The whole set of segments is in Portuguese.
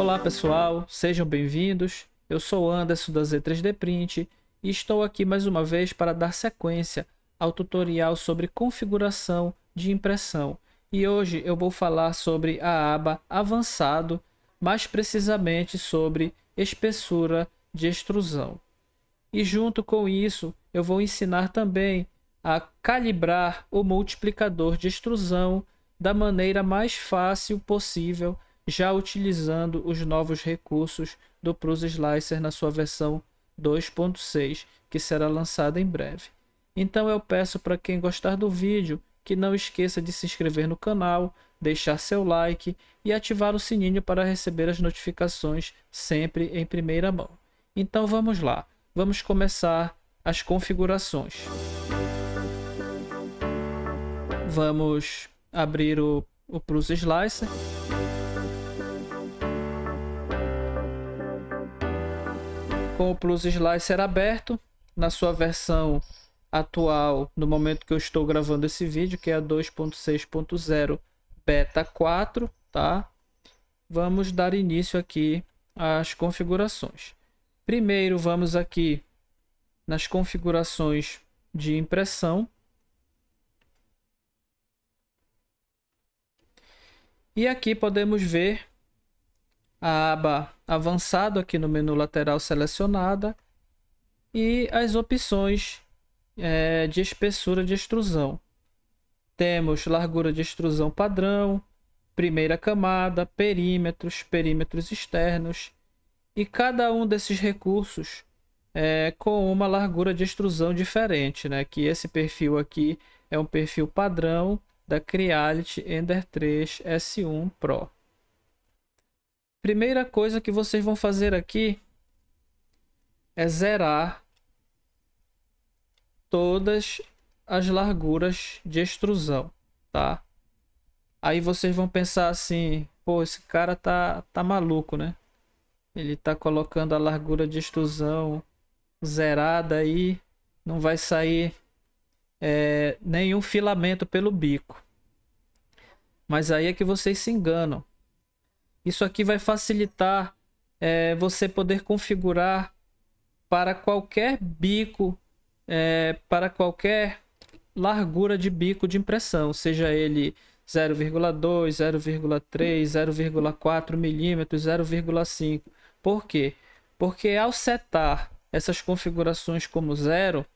Olá pessoal, sejam bem-vindos. Eu sou Anderson da Z3D Print e estou aqui mais uma vez para dar sequência ao tutorial sobre configuração de impressão. E hoje eu vou falar sobre a aba Avançado, mais precisamente sobre espessura de extrusão. E junto com isso, eu vou ensinar também a calibrar o multiplicador de extrusão da maneira mais fácil possível já utilizando os novos recursos do ProSLICER Slicer na sua versão 2.6, que será lançada em breve. Então eu peço para quem gostar do vídeo que não esqueça de se inscrever no canal, deixar seu like e ativar o sininho para receber as notificações sempre em primeira mão. Então vamos lá, vamos começar as configurações. Vamos abrir o, o Slicer. com o Plus Slicer aberto na sua versão atual no momento que eu estou gravando esse vídeo, que é a 2.6.0 beta 4, tá? Vamos dar início aqui às configurações. Primeiro vamos aqui nas configurações de impressão. E aqui podemos ver a aba avançado aqui no menu lateral selecionada e as opções é, de espessura de extrusão. Temos largura de extrusão padrão, primeira camada, perímetros, perímetros externos e cada um desses recursos é, com uma largura de extrusão diferente, né? Que esse perfil aqui é um perfil padrão da Creality Ender 3 S1 Pro. Primeira coisa que vocês vão fazer aqui é zerar todas as larguras de extrusão, tá? Aí vocês vão pensar assim, pô, esse cara tá, tá maluco, né? Ele tá colocando a largura de extrusão zerada aí, não vai sair é, nenhum filamento pelo bico. Mas aí é que vocês se enganam. Isso aqui vai facilitar é, você poder configurar para qualquer bico, é, para qualquer largura de bico de impressão, seja ele 0,2, 0,3, 0,4 milímetros, 0,5. Por quê? Porque ao setar essas configurações como zero,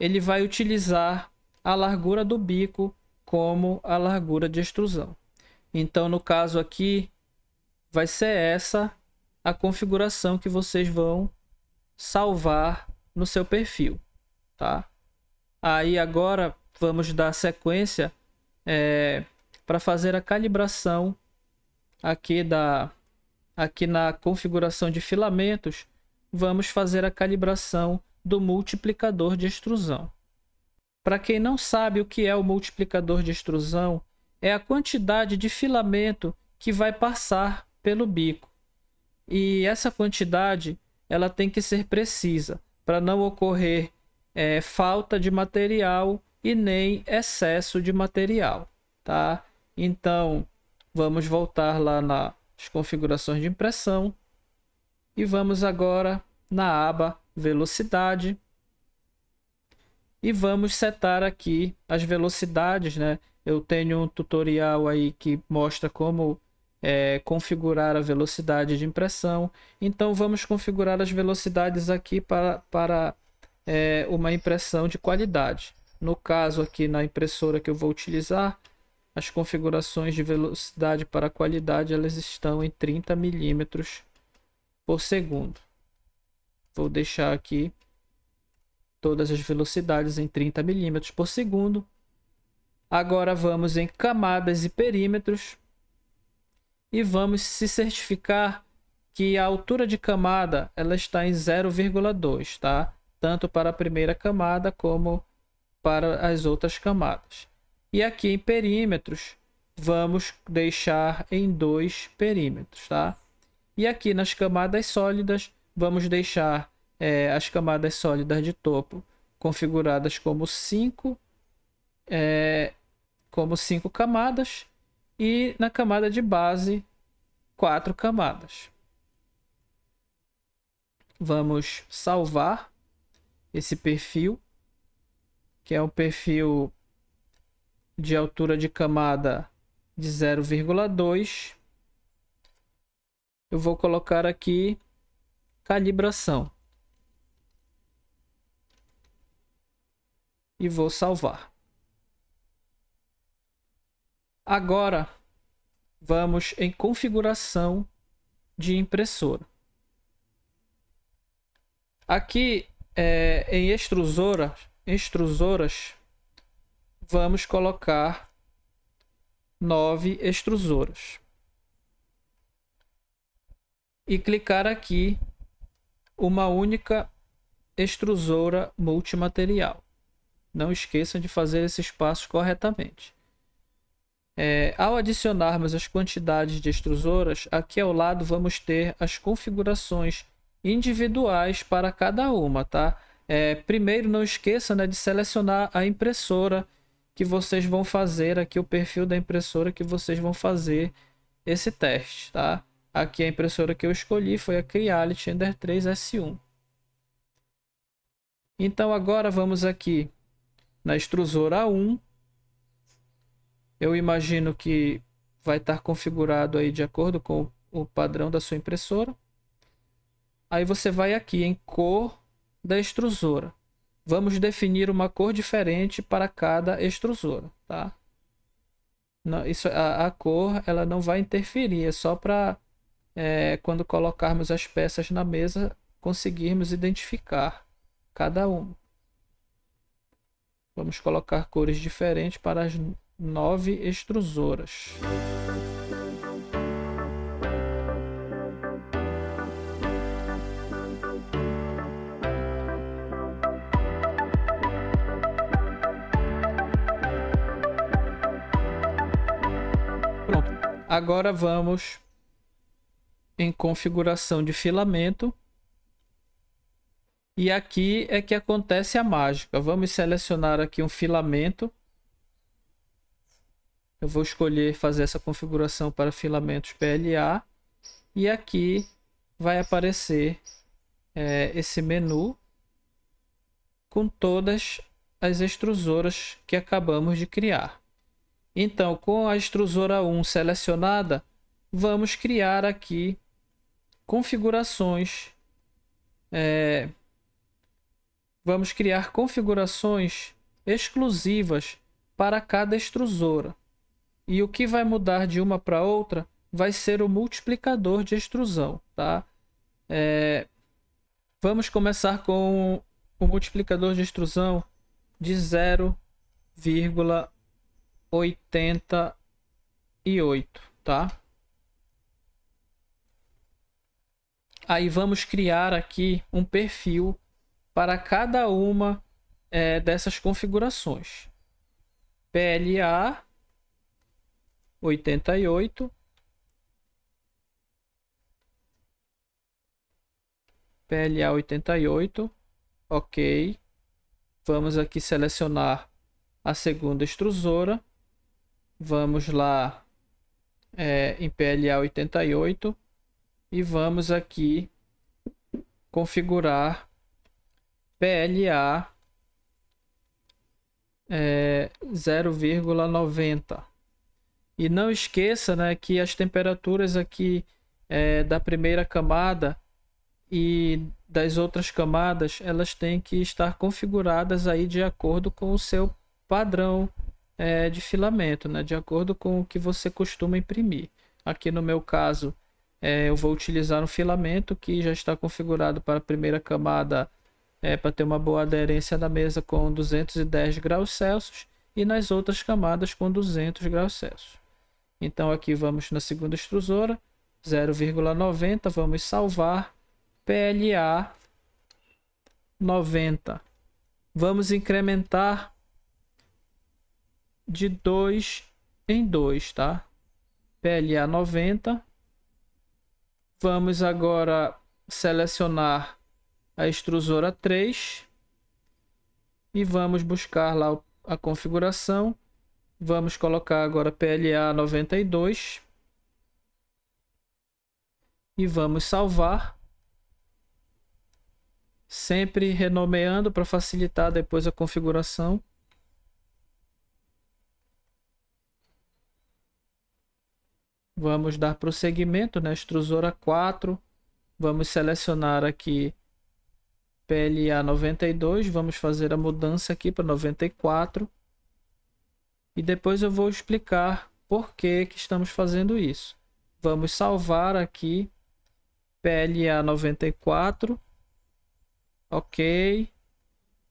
ele vai utilizar a largura do bico como a largura de extrusão. Então, no caso aqui, vai ser essa a configuração que vocês vão salvar no seu perfil, tá? Aí agora vamos dar sequência é, para fazer a calibração aqui da aqui na configuração de filamentos, vamos fazer a calibração do multiplicador de extrusão. Para quem não sabe o que é o multiplicador de extrusão, é a quantidade de filamento que vai passar pelo bico. E essa quantidade ela tem que ser precisa para não ocorrer é, falta de material e nem excesso de material, tá? Então vamos voltar lá nas configurações de impressão e vamos agora na aba velocidade e vamos setar aqui as velocidades, né? Eu tenho um tutorial aí que mostra como é, configurar a velocidade de impressão. Então vamos configurar as velocidades aqui para, para é, uma impressão de qualidade. No caso aqui na impressora que eu vou utilizar, as configurações de velocidade para qualidade elas estão em 30 milímetros por segundo. Vou deixar aqui todas as velocidades em 30 milímetros por segundo. Agora vamos em camadas e perímetros e vamos se certificar que a altura de camada ela está em 0,2, tá? Tanto para a primeira camada como para as outras camadas. E aqui em perímetros, vamos deixar em dois perímetros, tá? E aqui nas camadas sólidas, vamos deixar é, as camadas sólidas de topo configuradas como 5 é, como cinco camadas e na camada de base, quatro camadas. Vamos salvar esse perfil, que é um perfil de altura de camada de 0,2. Eu vou colocar aqui calibração. e vou salvar. Agora vamos em configuração de impressora. Aqui é, em extrusora, extrusoras, vamos colocar nove extrusoras. E clicar aqui uma única extrusora multimaterial. Não esqueçam de fazer esses passos corretamente. É, ao adicionarmos as quantidades de extrusoras, aqui ao lado vamos ter as configurações individuais para cada uma, tá? É, primeiro, não esqueça né, de selecionar a impressora que vocês vão fazer aqui, o perfil da impressora que vocês vão fazer esse teste, tá? Aqui a impressora que eu escolhi foi a Creality Ender 3 S1. Então agora vamos aqui na extrusora 1, eu imagino que vai estar configurado aí de acordo com o padrão da sua impressora. Aí você vai aqui em cor da extrusora. Vamos definir uma cor diferente para cada extrusora, tá? Não, isso, a, a, cor ela não vai interferir, é só para é, quando colocarmos as peças na mesa conseguirmos identificar cada uma. Vamos colocar cores diferentes para as nove extrusoras. Pronto. Agora vamos em configuração de filamento. E aqui é que acontece a mágica. Vamos selecionar aqui um filamento eu vou escolher fazer essa configuração para filamentos PLA e aqui vai aparecer é, esse menu com todas as extrusoras que acabamos de criar. Então, com a extrusora 1 selecionada, vamos criar aqui configurações. É, vamos criar configurações exclusivas para cada extrusora. E o que vai mudar de uma para outra vai ser o multiplicador de extrusão, tá? É... Vamos começar com o multiplicador de extrusão de 0,88, tá? Aí vamos criar aqui um perfil para cada uma é, dessas configurações. PLA oitenta e oito PLA oitenta e oito ok. Vamos aqui selecionar a segunda extrusora. Vamos lá é, em PLA 88 e vamos aqui configurar PLA é, 0,90. E não esqueça né, que as temperaturas aqui é, da primeira camada e das outras camadas, elas têm que estar configuradas aí de acordo com o seu padrão é, de filamento, né, de acordo com o que você costuma imprimir. Aqui no meu caso, é, eu vou utilizar um filamento que já está configurado para a primeira camada é, para ter uma boa aderência na mesa com 210 graus Celsius e nas outras camadas com 200 graus Celsius. Então aqui vamos na segunda extrusora, 0,90, vamos salvar, PLA 90. Vamos incrementar de 2 em 2, tá? PLA 90. Vamos agora selecionar a extrusora 3 e vamos buscar lá a configuração Vamos colocar agora PLA 92. E vamos salvar. Sempre renomeando para facilitar depois a configuração. Vamos dar prosseguimento na né? extrusora 4. Vamos selecionar aqui PLA 92. Vamos fazer a mudança aqui para 94. E depois eu vou explicar por que, que estamos fazendo isso. Vamos salvar aqui PLA 94. Ok.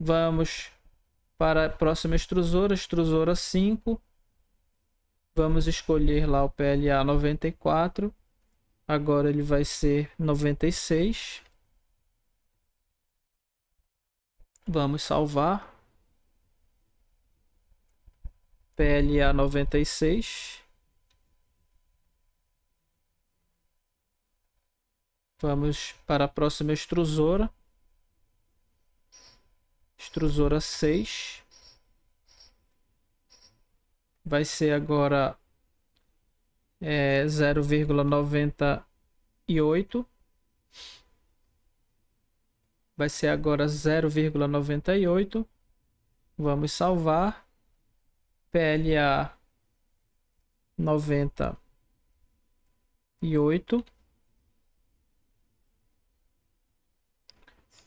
Vamos para a próxima extrusora, extrusora 5. Vamos escolher lá o PLA 94. Agora ele vai ser 96. Vamos salvar. PLA 96. Vamos para a próxima extrusora. Extrusora 6. Vai ser agora é, 0,98. Vai ser agora 0,98. Vamos salvar. PLA noventa e oito.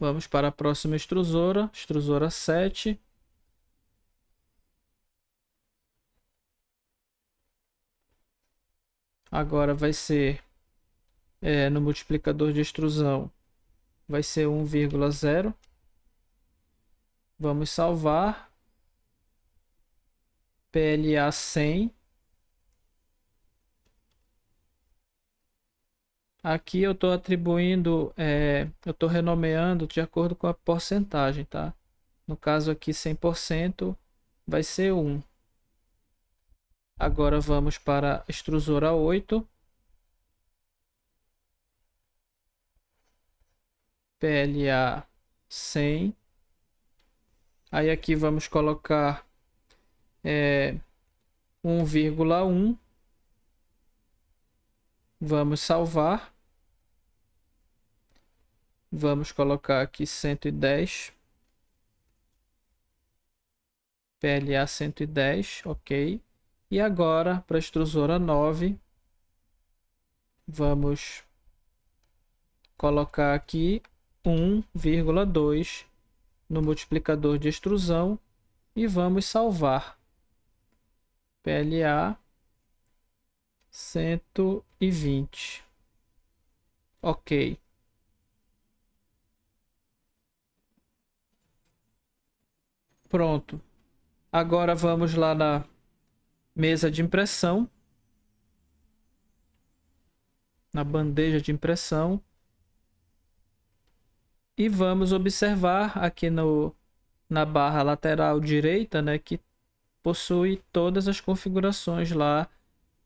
Vamos para a próxima extrusora, extrusora sete. Agora vai ser é, no multiplicador de extrusão, vai ser um vírgula zero. Vamos salvar PLA 100. Aqui eu estou atribuindo, é, eu estou renomeando de acordo com a porcentagem, tá? No caso aqui 100% vai ser 1. Agora vamos para a extrusora 8. PLA 100. Aí aqui vamos colocar é 1,1. Vamos salvar. Vamos colocar aqui 110. PLA 110, ok. E agora, para a extrusora 9, vamos colocar aqui 1,2 no multiplicador de extrusão e vamos salvar. PLA 120. Ok. Pronto. Agora vamos lá na mesa de impressão. Na bandeja de impressão. E vamos observar aqui no, na barra lateral direita, né, que possui todas as configurações lá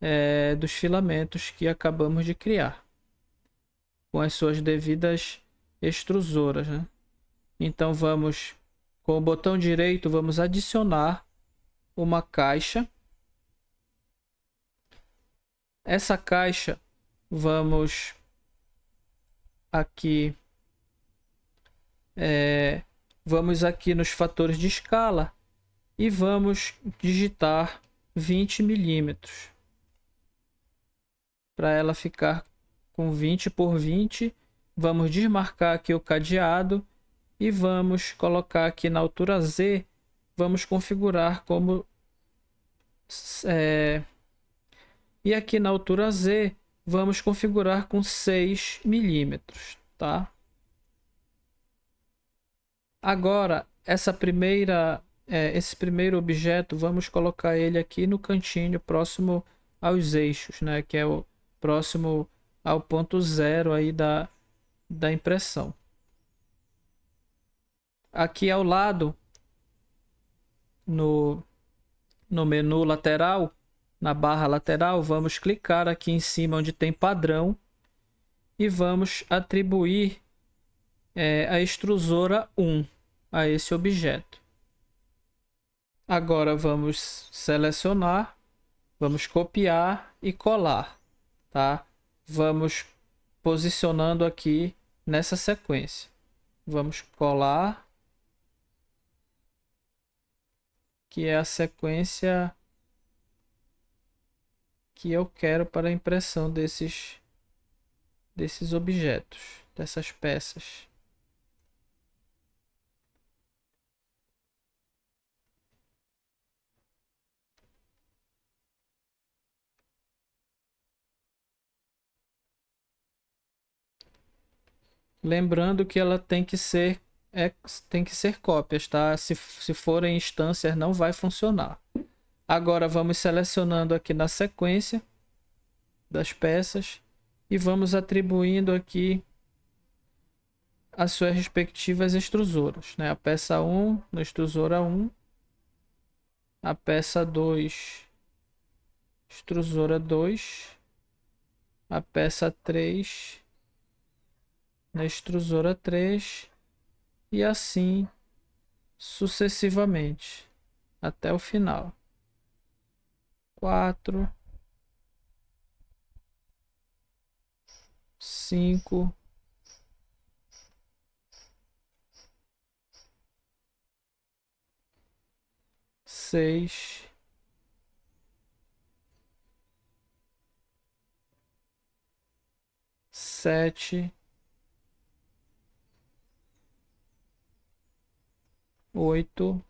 é, dos filamentos que acabamos de criar, com as suas devidas extrusoras. Né? Então vamos, com o botão direito, vamos adicionar uma caixa. Essa caixa, vamos aqui, é, vamos aqui nos fatores de escala e vamos digitar 20 milímetros para ela ficar com 20 por 20 vamos desmarcar aqui o cadeado e vamos colocar aqui na altura Z vamos configurar como é, e aqui na altura Z vamos configurar com 6 milímetros tá agora essa primeira é, esse primeiro objeto, vamos colocar ele aqui no cantinho próximo aos eixos, né? Que é o próximo ao ponto zero aí da, da impressão. Aqui ao lado, no, no menu lateral, na barra lateral, vamos clicar aqui em cima onde tem padrão e vamos atribuir é, a extrusora 1 a esse objeto. Agora vamos selecionar, vamos copiar e colar, tá? Vamos posicionando aqui nessa sequência. Vamos colar, que é a sequência que eu quero para a impressão desses, desses objetos, dessas peças. Lembrando que ela tem que ser é, tem que ser cópias, tá? Se, se forem instâncias, não vai funcionar. Agora vamos selecionando aqui na sequência das peças e vamos atribuindo aqui as suas respectivas extrusoras, né? A peça 1 na extrusora 1, a peça 2 extrusora 2, a peça 3 na extrusora 3 e assim sucessivamente até o final. 4 5 6 sete oito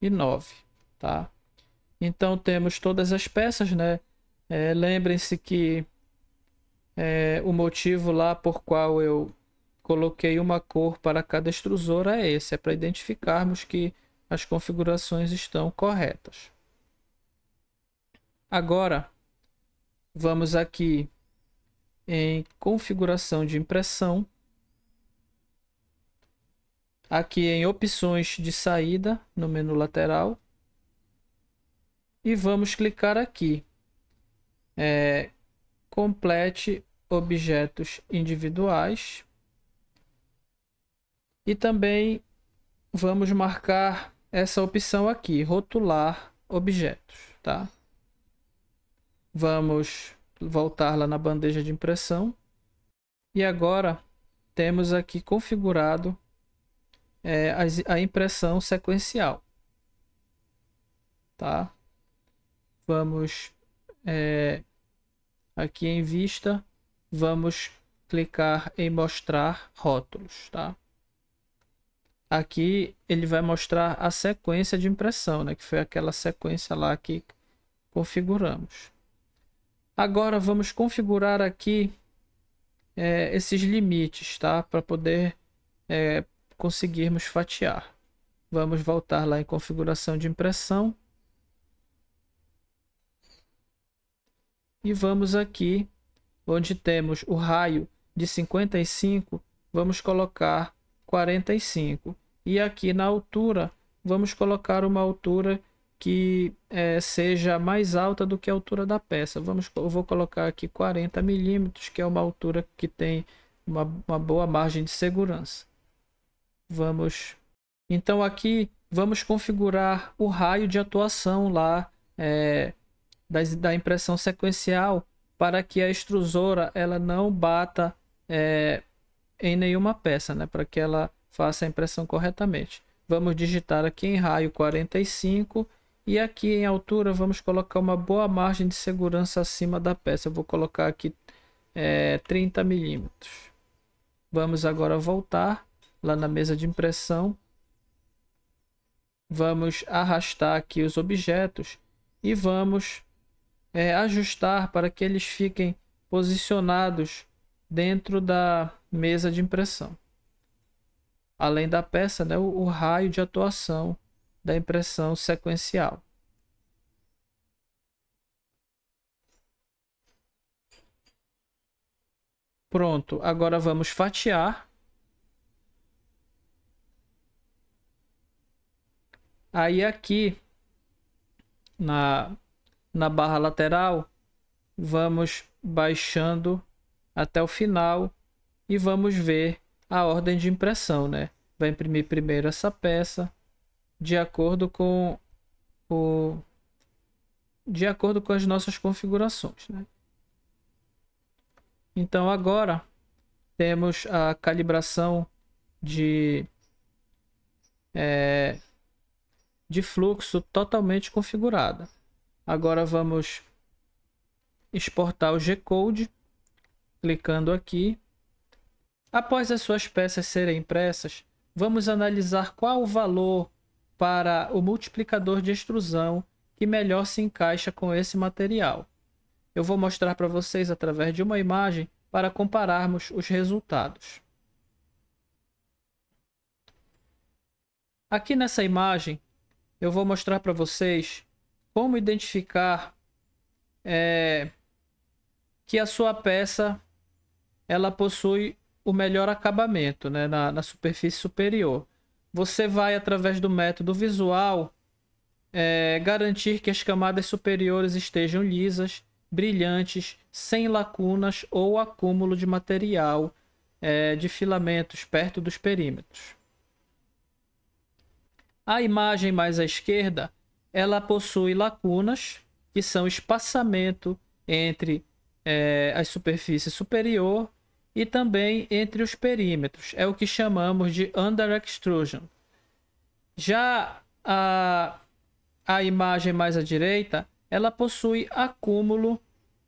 e nove tá? Então temos todas as peças, né? É, Lembrem-se que é, o motivo lá por qual eu coloquei uma cor para cada extrusora é esse, é para identificarmos que as configurações estão corretas. Agora, vamos aqui em configuração de impressão. Aqui em opções de saída no menu lateral. E vamos clicar aqui. É, complete objetos individuais. E também vamos marcar essa opção aqui, rotular objetos, tá? Vamos voltar lá na bandeja de impressão. E agora temos aqui configurado é, a, a impressão sequencial. Tá? Vamos é, aqui em vista, vamos clicar em mostrar rótulos, tá? Aqui ele vai mostrar a sequência de impressão, né? Que foi aquela sequência lá que configuramos. Agora vamos configurar aqui é, esses limites, tá? Para poder é, conseguirmos fatiar. Vamos voltar lá em configuração de impressão. E vamos aqui, onde temos o raio de 55, vamos colocar 45. E aqui na altura, vamos colocar uma altura que é, seja mais alta do que a altura da peça. Vamos, eu vou colocar aqui 40 milímetros, que é uma altura que tem uma, uma boa margem de segurança. Vamos, então aqui vamos configurar o raio de atuação lá é, da, da impressão sequencial para que a extrusora ela não bata é, em nenhuma peça, né? para que ela faça a impressão corretamente. Vamos digitar aqui em raio 45 e aqui em altura vamos colocar uma boa margem de segurança acima da peça. Eu vou colocar aqui é, 30 milímetros. Vamos agora voltar lá na mesa de impressão. Vamos arrastar aqui os objetos e vamos é, ajustar para que eles fiquem posicionados dentro da mesa de impressão. Além da peça, né, o, o raio de atuação da impressão sequencial. Pronto, agora vamos fatiar. Aí aqui na, na barra lateral, vamos baixando até o final e vamos ver a ordem de impressão, né? Vai imprimir primeiro essa peça, de acordo com o de acordo com as nossas configurações, né? Então agora temos a calibração de é, de fluxo totalmente configurada. Agora vamos exportar o G-Code, clicando aqui. Após as suas peças serem impressas, vamos analisar qual o valor para o multiplicador de extrusão que melhor se encaixa com esse material. Eu vou mostrar para vocês através de uma imagem para compararmos os resultados. Aqui nessa imagem, eu vou mostrar para vocês como identificar é, que a sua peça ela possui o melhor acabamento né, na, na superfície superior você vai, através do método visual, é, garantir que as camadas superiores estejam lisas, brilhantes, sem lacunas ou acúmulo de material é, de filamentos perto dos perímetros. A imagem mais à esquerda, ela possui lacunas, que são espaçamento entre é, a superfície superior e também entre os perímetros. É o que chamamos de under extrusion. Já a, a imagem mais à direita, ela possui acúmulo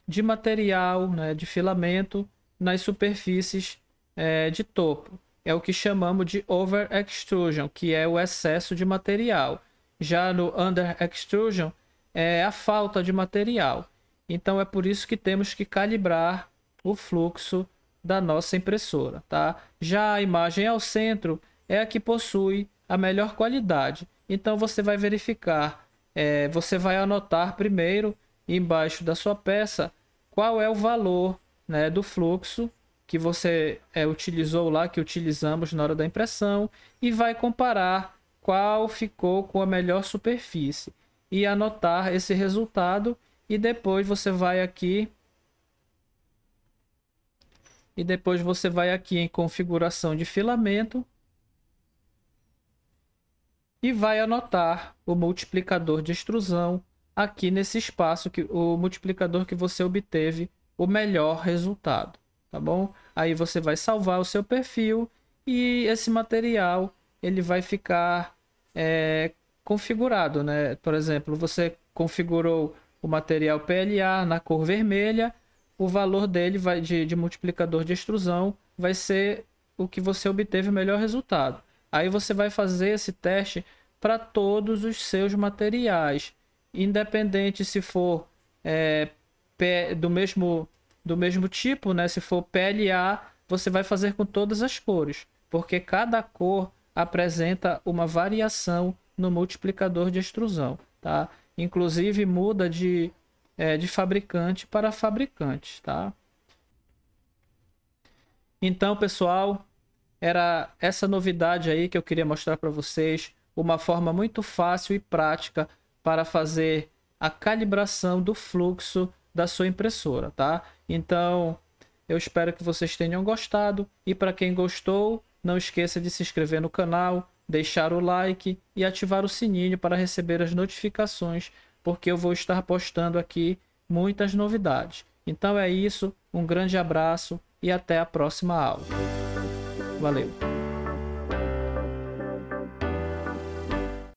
de material, né, de filamento, nas superfícies é, de topo. É o que chamamos de over extrusion, que é o excesso de material. Já no under extrusion, é a falta de material. Então é por isso que temos que calibrar o fluxo da nossa impressora, tá? Já a imagem ao centro é a que possui a melhor qualidade. Então você vai verificar, é, você vai anotar primeiro embaixo da sua peça qual é o valor né, do fluxo que você é, utilizou lá, que utilizamos na hora da impressão, e vai comparar qual ficou com a melhor superfície e anotar esse resultado. E depois você vai aqui e depois você vai aqui em configuração de filamento. E vai anotar o multiplicador de extrusão aqui nesse espaço, que o multiplicador que você obteve o melhor resultado, tá bom? Aí você vai salvar o seu perfil e esse material ele vai ficar é, configurado, né? Por exemplo, você configurou o material PLA na cor vermelha, o valor dele vai de, de multiplicador de extrusão vai ser o que você obteve o melhor resultado. Aí você vai fazer esse teste para todos os seus materiais, independente se for é, do mesmo do mesmo tipo, né? Se for PLA, você vai fazer com todas as cores, porque cada cor apresenta uma variação no multiplicador de extrusão, tá? Inclusive muda de é, de fabricante para fabricante, tá? Então, pessoal, era essa novidade aí que eu queria mostrar para vocês, uma forma muito fácil e prática para fazer a calibração do fluxo da sua impressora, tá? Então, eu espero que vocês tenham gostado e para quem gostou, não esqueça de se inscrever no canal, deixar o like e ativar o sininho para receber as notificações porque eu vou estar postando aqui muitas novidades. Então é isso, um grande abraço e até a próxima aula. Valeu!